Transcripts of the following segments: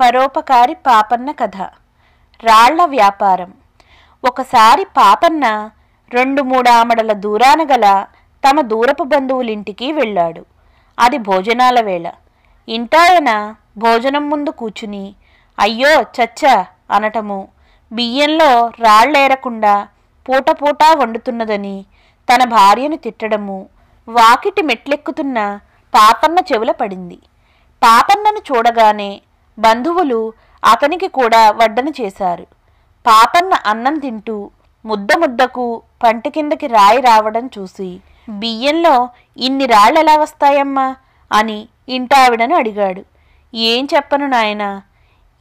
పరోపకారి పాపన్న కథ రాళ్ల వ్యాపారం ఒకసారి పాపన్న రెండు మూడామడల దూరాన గల తమ దూరపు బంధువులింటికి వెళ్ళాడు అది భోజనాల వేళ ఇంటాయన భోజనం ముందు కూచుని అయ్యో చచ్చ అనటము బియ్యంలో రాళ్లేరకుండా పూటపూటా వండుతున్నదని తన భార్యను తిట్టడము వాకిటి మెట్లెక్కుతున్న పాపన్న చెవుల పడింది పాపన్నను చూడగానే బంధువులు అతనికి కూడా వడ్డన చేశారు పాపన్న అన్నం తింటూ ముద్ద ముద్దకు పంట కిందకి రాయి రావడం చూసి బియ్యంలో ఇన్ని రాళ్ళు ఎలా వస్తాయమ్మా అని ఇంటావిడను అడిగాడు ఏం చెప్పను నాయన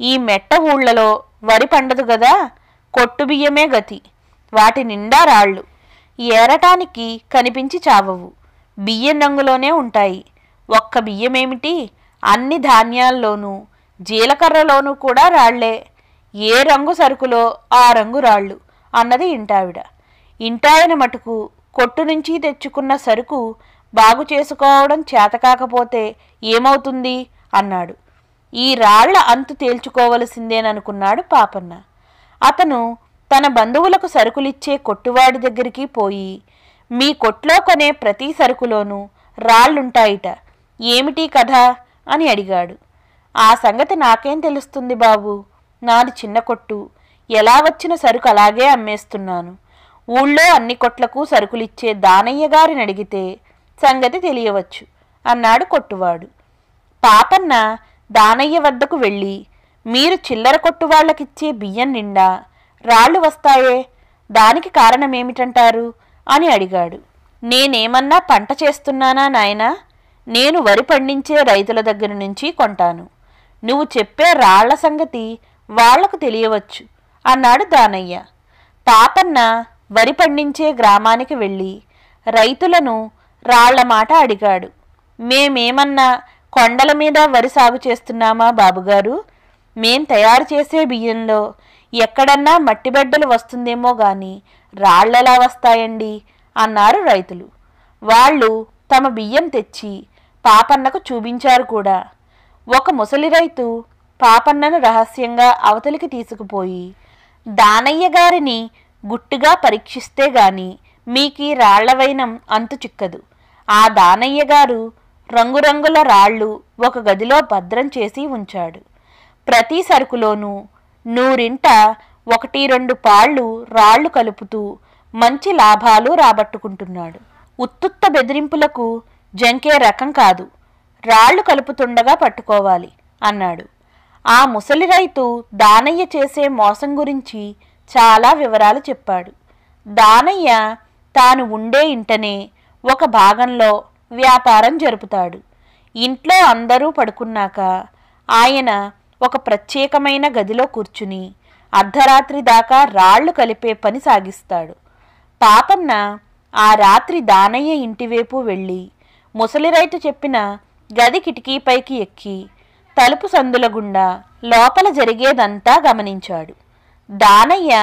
ఈ మెట్ట ఊళ్ళలో వరి పండదు గదా కొట్టు బియ్యమే గతి వాటి నిండా రాళ్ళు ఏరటానికి కనిపించి చావవు బియ్యం రంగులోనే ఉంటాయి ఒక్క బియ్యమేమిటి అన్ని ధాన్యాల్లోనూ జీలకర్రలోనూ కూడా రాళ్లే ఏ రంగు సరుకులో ఆ రంగు రాళ్ళు అన్నది ఇంటావిడ ఇంటాయన మటుకు కొట్టు నుంచి తెచ్చుకున్న సరుకు బాగు చేసుకోవడం చేతకాకపోతే ఏమవుతుంది అన్నాడు ఈ రాళ్ల అంతు తేల్చుకోవలసిందేననుకున్నాడు పాపన్న అతను తన బంధువులకు సరుకులిచ్చే కొట్టువాడి దగ్గరికి పోయి మీ కొట్లో కొనే ప్రతి సరుకులోనూ రాళ్ళుంటాయిట ఏమిటి కథ అని అడిగాడు ఆ సంగతి నాకేం తెలుస్తుంది బాబు నాది చిన్న కొట్టు ఎలా వచ్చిన సరుకు అలాగే అమ్మేస్తున్నాను ఊళ్ళో అన్ని కొట్లకు సరుకులిచ్చే దానయ్య గారిని అడిగితే సంగతి తెలియవచ్చు అన్నాడు కొట్టువాడు పాపన్న దానయ్య వద్దకు వెళ్ళి మీరు చిల్లర కొట్టు వాళ్ళకిచ్చే బియ్యం నిండా రాళ్ళు వస్తాయే దానికి కారణమేమిటంటారు అని అడిగాడు నేనేమన్నా పంట చేస్తున్నానా నాయనా నేను వరి పండించే రైతుల దగ్గర నుంచి కొంటాను నువ్వు చెప్పే రాళ్ల సంగతి వాళ్లకు తెలియవచ్చు అన్నాడు దానయ్య తాతన్న వరి పండించే గ్రామానికి వెళ్ళి రైతులను రాళ్ల మాట అడిగాడు మేమేమన్నా కొండల మీద వరి సాగు చేస్తున్నామా బాబుగారు మేం తయారు చేసే బియ్యంలో ఎక్కడన్నా మట్టిబెడ్డలు వస్తుందేమో గాని రాళ్ళెలా వస్తాయండి అన్నారు రైతులు వాళ్ళు తమ బియ్యం తెచ్చి పాపన్నకు చూపించారు కూడా ఒక ముసలి రైతు పాపన్నను రహస్యంగా అవతలికి తీసుకుపోయి దానయ్య గారిని గుట్టుగా పరీక్షిస్తే గాని మీకీ రాళ్లవైనం అంతు చిక్కదు ఆ దానయ్య గారు రంగురంగుల రాళ్ళు ఒక గదిలో భద్రం చేసి ఉంచాడు ప్రతి సరుకులోనూ నూరింట ఒకటి రెండు పాళ్ళు రాళ్ళు కలుపుతూ మంచి లాభాలు రాబట్టుకుంటున్నాడు ఉత్తుత్త బెదిరింపులకు జంకే రకం కాదు రాళ్లు కలుపుతుండగా పట్టుకోవాలి అన్నాడు ఆ ముసలి రైతు దానయ్య చేసే మోసం గురించి చాలా వివరాలు చెప్పాడు దానయ్య తాను ఉండే ఇంటనే ఒక భాగంలో వ్యాపారం జరుపుతాడు ఇంట్లో అందరూ పడుకున్నాక ఆయన ఒక ప్రత్యేకమైన గదిలో కూర్చుని అర్ధరాత్రి దాకా రాళ్లు కలిపే పని సాగిస్తాడు పాపన్న ఆ రాత్రి దానయ్య ఇంటివైపు వెళ్ళి ముసలి రైతు చెప్పిన గది కిటికీపైకి ఎక్కి తలుపు సందుల గుండా లోపల జరిగేదంతా గమనించాడు దానయ్య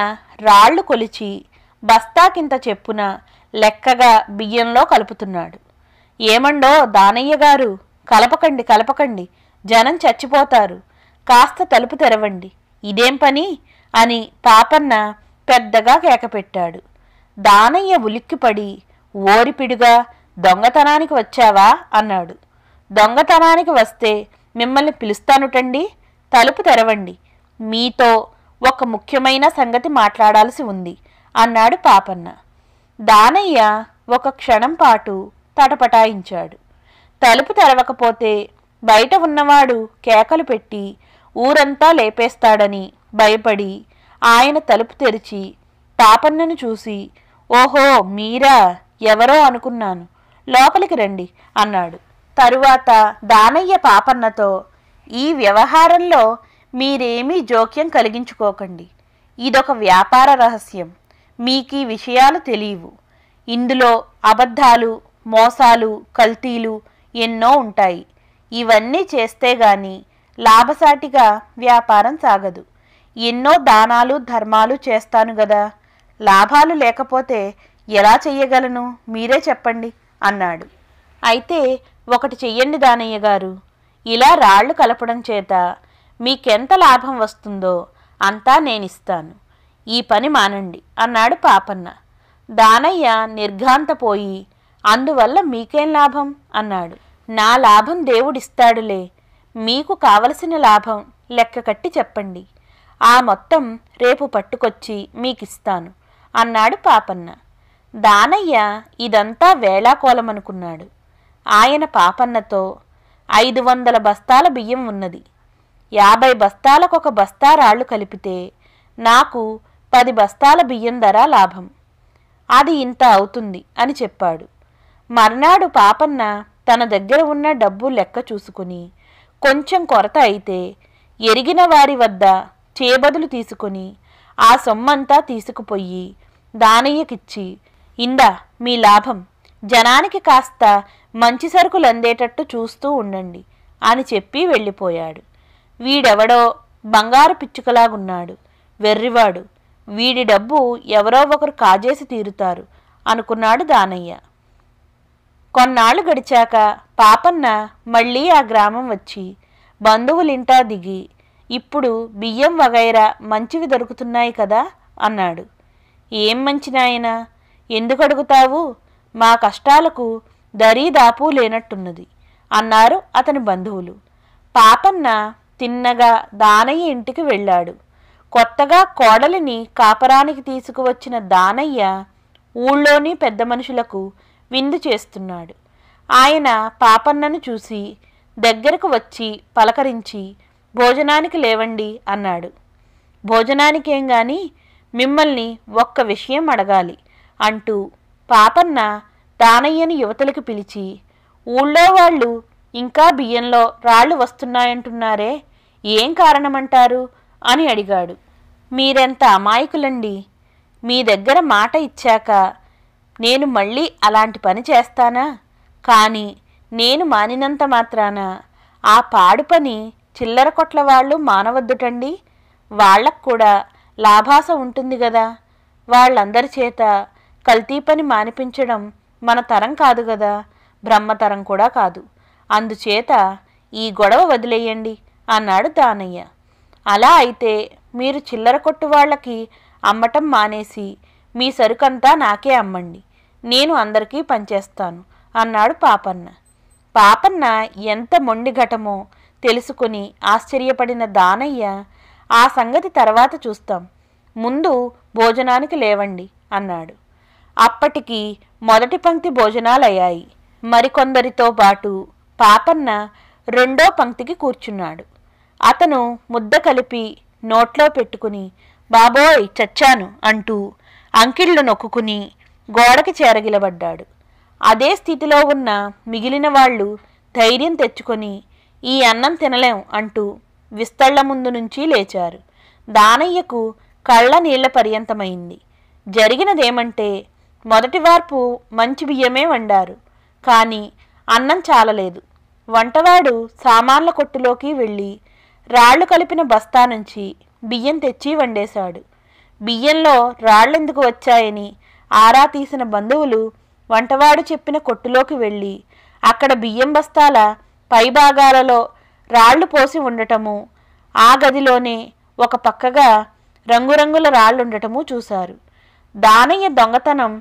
రాళ్లు కొలిచి బస్తాకింత చెప్పున లెక్కగా బియ్యంలో కలుపుతున్నాడు ఏమండో దానయ్య గారు కలపకండి కలపకండి జనం చచ్చిపోతారు కాస్త తలుపు తెరవండి ఇదేం పని అని పాపన్న పెద్దగా కేకపెట్టాడు దానయ్య ఉలిక్కిపడి ఓరిపిడిగా దొంగతనానికి వచ్చావా అన్నాడు దొంగతనానికి వస్తే మిమ్మల్ని పిలుస్తానుటండి తలుపు తెరవండి మీతో ఒక ముఖ్యమైన సంగతి మాట్లాడాల్సి ఉంది అన్నాడు పాపన్న దానయ్య ఒక క్షణం పాటు తటపటాయించాడు తలుపు తెరవకపోతే బయట ఉన్నవాడు కేకలు పెట్టి ఊరంతా లేపేస్తాడని భయపడి ఆయన తలుపు తెరిచి పాపన్నను చూసి ఓహో మీరా ఎవరో అనుకున్నాను లోపలికి రండి అన్నాడు తరువాత దానయ్య పాపన్నతో ఈ వ్యవహారంలో మీరేమీ జోక్యం కలిగించుకోకండి ఇదొక వ్యాపార రహస్యం మీకీ విషయాలు తెలియవు ఇందులో అబద్ధాలు మోసాలు కల్తీలు ఎన్నో ఉంటాయి ఇవన్నీ చేస్తే గాని లాభసాటిగా వ్యాపారం సాగదు ఎన్నో దానాలు ధర్మాలు చేస్తాను గదా లాభాలు లేకపోతే ఎలా చెయ్యగలను మీరే చెప్పండి అన్నాడు అయితే ఒకటి చెయ్యండి దానయ్య గారు ఇలా రాళ్ళు కలపడం చేత మీకెంత లాభం వస్తుందో అంతా నేనిస్తాను ఈ పని మానండి అన్నాడు పాపన్న దానయ్య నిర్ఘాంతపోయి అందువల్ల మీకేం లాభం అన్నాడు నా లాభం దేవుడిస్తాడులే మీకు కావలసిన లాభం లెక్క కట్టి చెప్పండి ఆ మొత్తం రేపు పట్టుకొచ్చి మీకిస్తాను అన్నాడు పాపన్న దానయ్య ఇదంతా వేళాకోలమనుకున్నాడు ఆయన పాపన్నతో ఐదు వందల బస్తాల బియ్యం ఉన్నది యాభై బస్తాలకొక బస్తా రాళ్లు కలిపితే నాకు పది బస్తాల బియ్యం ధర లాభం అది ఇంత అవుతుంది అని చెప్పాడు మర్నాడు పాపన్న తన దగ్గర ఉన్న డబ్బు లెక్క చూసుకుని కొంచెం కొరత అయితే ఎరిగిన వారి వద్ద చేబదులు తీసుకుని ఆ సొమ్మంతా తీసుకుపోయి దానయ్యకిచ్చి ఇందా మీ లాభం జనానికి కాస్త మంచి సరుకులు అందేటట్టు చూస్తూ ఉండండి అని చెప్పి వెళ్ళిపోయాడు వీడెవడో బంగారు పిచ్చుకలాగున్నాడు వెర్రివాడు వీడి డబ్బు ఎవరో ఒకరు కాజేసి తీరుతారు అనుకున్నాడు దానయ్య కొన్నాళ్ళు గడిచాక పాపన్న మళ్ళీ ఆ గ్రామం వచ్చి బంధువులింటా దిగి ఇప్పుడు బియ్యం వగైరా మంచివి దొరుకుతున్నాయి కదా అన్నాడు ఏం మంచి నాయనా ఎందుకు అడుగుతావు మా కష్టాలకు దరీదాపు లేనట్టున్నది అన్నారు అతని బంధువులు పాపన్న తిన్నగా దానయ్య ఇంటికి వెళ్ళాడు కొత్తగా కోడలిని కాపరానికి తీసుకువచ్చిన దానయ్య ఊళ్ళోని పెద్ద మనుషులకు విందు చేస్తున్నాడు ఆయన పాపన్నను చూసి దగ్గరకు వచ్చి పలకరించి భోజనానికి లేవండి అన్నాడు భోజనానికేం గాని మిమ్మల్ని ఒక్క విషయం అడగాలి అంటూ పాపన్న దానయ్యను యువతలకు పిలిచి ఊళ్ళో వాళ్ళు ఇంకా బియ్యంలో రాళ్ళు వస్తున్నాయంటున్నారే ఏం కారణమంటారు అని అడిగాడు మీరెంత అమాయకులండి మీ దగ్గర మాట ఇచ్చాక నేను మళ్ళీ అలాంటి పని చేస్తానా కానీ నేను మానినంత మాత్రాన ఆ పాడు పని చిల్లర కొట్ల వాళ్ళు మానవద్దుటండి వాళ్ళకు కూడా లాభాస ఉంటుంది కదా వాళ్ళందరి చేత కల్తీ పని మానిపించడం మన తరం కాదు కదా బ్రహ్మతరం కూడా కాదు అందుచేత ఈ గొడవ వదిలేయండి అన్నాడు దానయ్య అలా అయితే మీరు చిల్లర కొట్టు వాళ్ళకి అమ్మటం మానేసి మీ సరుకంతా నాకే అమ్మండి నేను అందరికీ పంచేస్తాను అన్నాడు పాపన్న పాపన్న ఎంత మొండి ఘటమో తెలుసుకుని ఆశ్చర్యపడిన దానయ్య ఆ సంగతి తర్వాత చూస్తాం ముందు భోజనానికి లేవండి అన్నాడు అప్పటికి మొదటి పంక్తి భోజనాలయ్యాయి మరికొందరితో పాటు పాపన్న రెండో పంక్తికి కూర్చున్నాడు అతను ముద్ద కలిపి నోట్లో పెట్టుకుని బాబోయ్ చచ్చాను అంటూ అంకిళ్ళు నొక్కుకుని గోడకి చేరగిలబడ్డాడు అదే స్థితిలో ఉన్న మిగిలిన వాళ్ళు ధైర్యం తెచ్చుకొని ఈ అన్నం తినలేం అంటూ విస్తళ్ల ముందు నుంచి లేచారు దానయ్యకు కళ్ళ నీళ్ల పర్యంతమైంది జరిగినదేమంటే మొదటి వార్పు మంచి బియ్యమే వండారు కానీ అన్నం చాలలేదు వంటవాడు సామాన్ల కొట్టులోకి వెళ్ళి రాళ్లు కలిపిన బస్తా నుంచి బియ్యం తెచ్చి వండేశాడు బియ్యంలో రాళ్లెందుకు వచ్చాయని ఆరా తీసిన బంధువులు వంటవాడు చెప్పిన కొట్టులోకి వెళ్ళి అక్కడ బియ్యం బస్తాల పైభాగాలలో రాళ్లు పోసి ఉండటము ఆ గదిలోనే ఒక పక్కగా రంగురంగుల రాళ్ళుండటము చూశారు దానయ్య దొంగతనం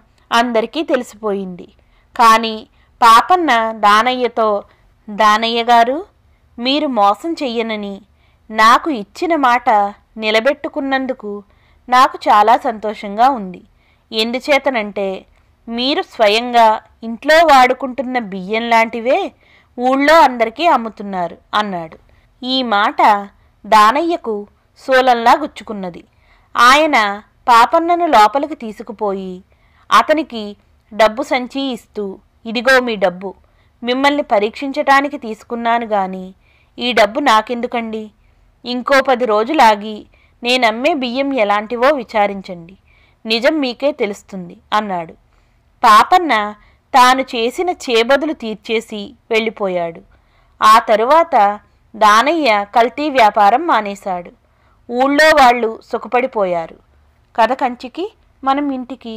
అందరికీ తెలిసిపోయింది కానీ పాపన్న దానయ్యతో దానయ్య గారు మీరు మోసం చెయ్యనని నాకు ఇచ్చిన మాట నిలబెట్టుకున్నందుకు నాకు చాలా సంతోషంగా ఉంది ఎందుచేతనంటే మీరు స్వయంగా ఇంట్లో వాడుకుంటున్న బియ్యం లాంటివే ఊళ్ళో అందరికీ అమ్ముతున్నారు అన్నాడు ఈ మాట దానయ్యకు సోలంలా గుచ్చుకున్నది ఆయన పాపన్నను లోపలికి తీసుకుపోయి అతనికి డబ్బు సంచి ఇస్తూ ఇదిగో మీ డబ్బు మిమ్మల్ని పరీక్షించటానికి తీసుకున్నాను గాని ఈ డబ్బు నాకెందుకండి ఇంకో పది రోజులాగి నేనమ్మే బియ్యం ఎలాంటివో విచారించండి నిజం మీకే తెలుస్తుంది అన్నాడు పాపన్న తాను చేసిన చేబదులు తీర్చేసి వెళ్ళిపోయాడు ఆ తరువాత దానయ్య కల్తీ వ్యాపారం మానేశాడు ఊళ్ళో వాళ్ళు సుఖపడిపోయారు కథ కంచికి మనం ఇంటికి